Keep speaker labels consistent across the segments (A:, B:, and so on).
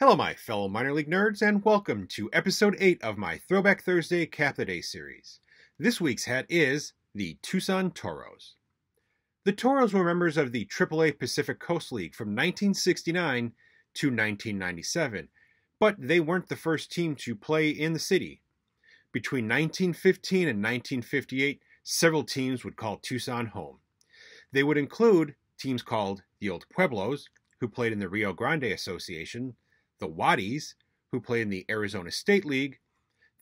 A: Hello, my fellow minor league nerds, and welcome to episode 8 of my Throwback Thursday Cap the Day series. This week's hat is the Tucson Toros. The Toros were members of the AAA Pacific Coast League from 1969 to 1997, but they weren't the first team to play in the city. Between 1915 and 1958, several teams would call Tucson home. They would include teams called the Old Pueblos, who played in the Rio Grande Association, the Wadis, who played in the Arizona State League,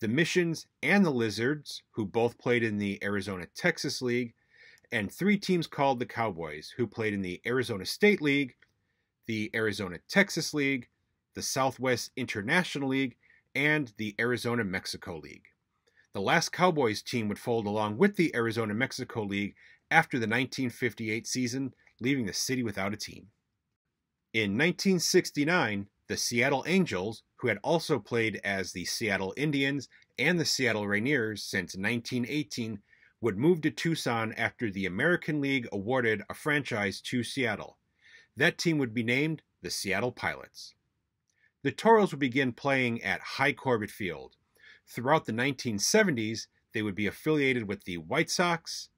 A: the Missions and the Lizards, who both played in the Arizona Texas League, and three teams called the Cowboys, who played in the Arizona State League, the Arizona Texas League, the Southwest International League, and the Arizona Mexico League the last Cowboys team would fold along with the Arizona Mexico League after the 1958 season, leaving the city without a team. In 1969, the Seattle Angels, who had also played as the Seattle Indians and the Seattle Rainiers since 1918, would move to Tucson after the American League awarded a franchise to Seattle. That team would be named the Seattle Pilots. The Toros would begin playing at High Corbett Field, Throughout the 1970s, they would be affiliated with the White Sox,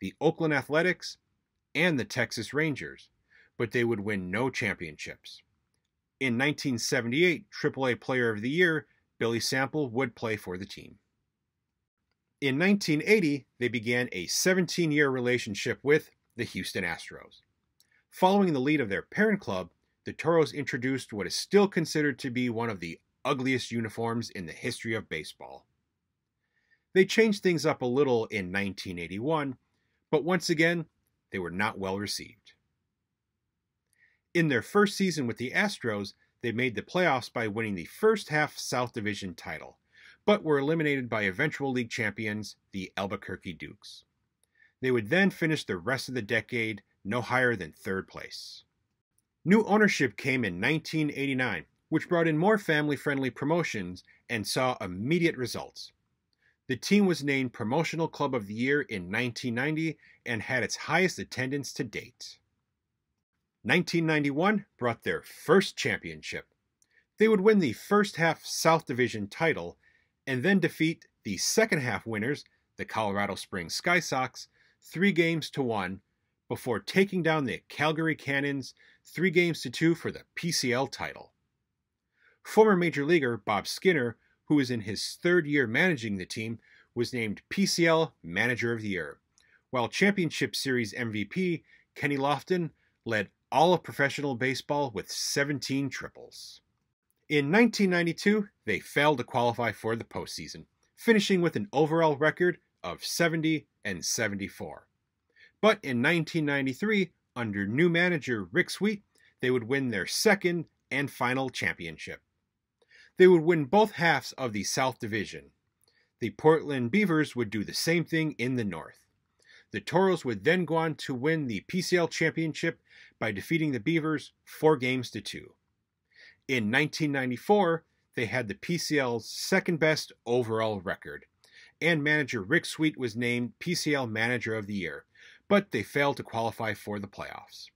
A: the Oakland Athletics, and the Texas Rangers, but they would win no championships. In 1978, AAA Player of the Year, Billy Sample would play for the team. In 1980, they began a 17 year relationship with the Houston Astros. Following the lead of their parent club, the Toros introduced what is still considered to be one of the ugliest uniforms in the history of baseball. They changed things up a little in 1981, but once again, they were not well received. In their first season with the Astros, they made the playoffs by winning the first half South Division title, but were eliminated by eventual league champions, the Albuquerque Dukes. They would then finish the rest of the decade no higher than third place. New ownership came in 1989 which brought in more family friendly promotions and saw immediate results. The team was named Promotional Club of the Year in 1990 and had its highest attendance to date. 1991 brought their first championship. They would win the first half South Division title and then defeat the second half winners, the Colorado Springs Sky Sox, three games to one before taking down the Calgary Cannons three games to two for the PCL title. Former major leaguer Bob Skinner, who is in his third year managing the team, was named PCL Manager of the Year, while Championship Series MVP Kenny Lofton led all of professional baseball with 17 triples. In 1992, they failed to qualify for the postseason, finishing with an overall record of 70 and 74. But in 1993, under new manager Rick Sweet, they would win their second and final championship. They would win both halves of the South Division. The Portland Beavers would do the same thing in the North. The Toros would then go on to win the PCL championship by defeating the Beavers four games to two. In 1994, they had the PCL's second best overall record, and manager Rick Sweet was named PCL Manager of the Year, but they failed to qualify for the playoffs.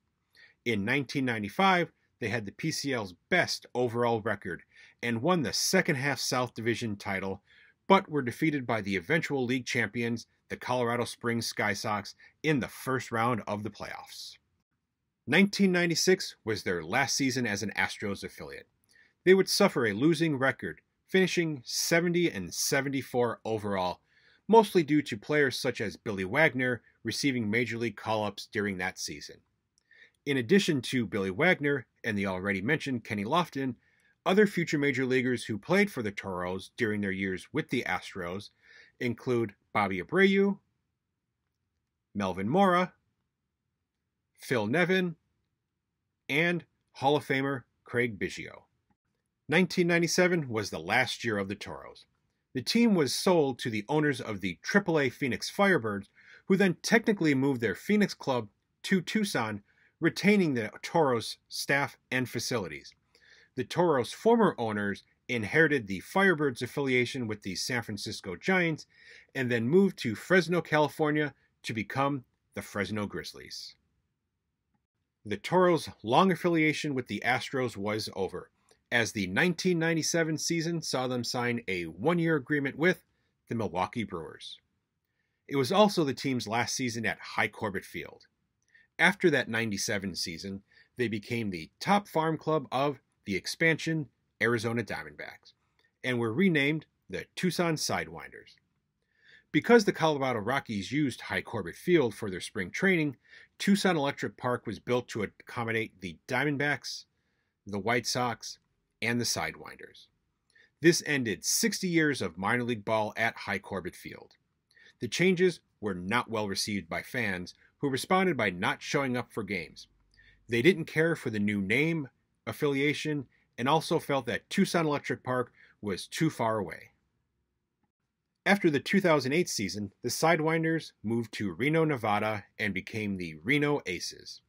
A: In 1995, they had the PCL's best overall record and won the second half South Division title, but were defeated by the eventual league champions, the Colorado Springs Sky Sox, in the first round of the playoffs. 1996 was their last season as an Astros affiliate. They would suffer a losing record, finishing 70 and 74 overall, mostly due to players such as Billy Wagner receiving major league call ups during that season. In addition to Billy Wagner and the already mentioned Kenny Lofton, other future major leaguers who played for the Toros during their years with the Astros include Bobby Abreu, Melvin Mora, Phil Nevin, and Hall of Famer Craig Biggio. 1997 was the last year of the Toros. The team was sold to the owners of the AAA Phoenix Firebirds, who then technically moved their Phoenix club to Tucson, retaining the Toros staff and facilities the Toros' former owners inherited the Firebirds affiliation with the San Francisco Giants and then moved to Fresno, California to become the Fresno Grizzlies. The Toros' long affiliation with the Astros was over, as the 1997 season saw them sign a one year agreement with the Milwaukee Brewers. It was also the team's last season at High Corbett Field. After that 97 season, they became the top farm club of the expansion Arizona Diamondbacks and were renamed the Tucson Sidewinders. Because the Colorado Rockies used High Corbett Field for their spring training, Tucson Electric Park was built to accommodate the Diamondbacks, the White Sox, and the Sidewinders. This ended 60 years of minor league ball at High Corbett Field. The changes were not well received by fans, who responded by not showing up for games. They didn't care for the new name, affiliation and also felt that Tucson Electric Park was too far away. After the 2008 season, the Sidewinders moved to Reno, Nevada and became the Reno Aces.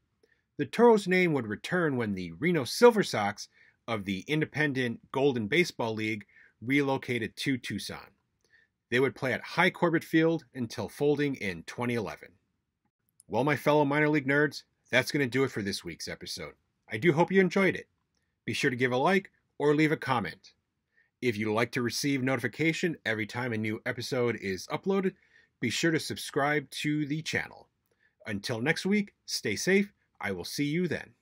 A: The Toros name would return when the Reno Silver Sox of the independent Golden Baseball League relocated to Tucson. They would play at High Corbett Field until folding in 2011. Well, my fellow minor league nerds, that's going to do it for this week's episode. I do hope you enjoyed it. Be sure to give a like or leave a comment. If you would like to receive notification every time a new episode is uploaded, be sure to subscribe to the channel. Until next week, stay safe. I will see you then.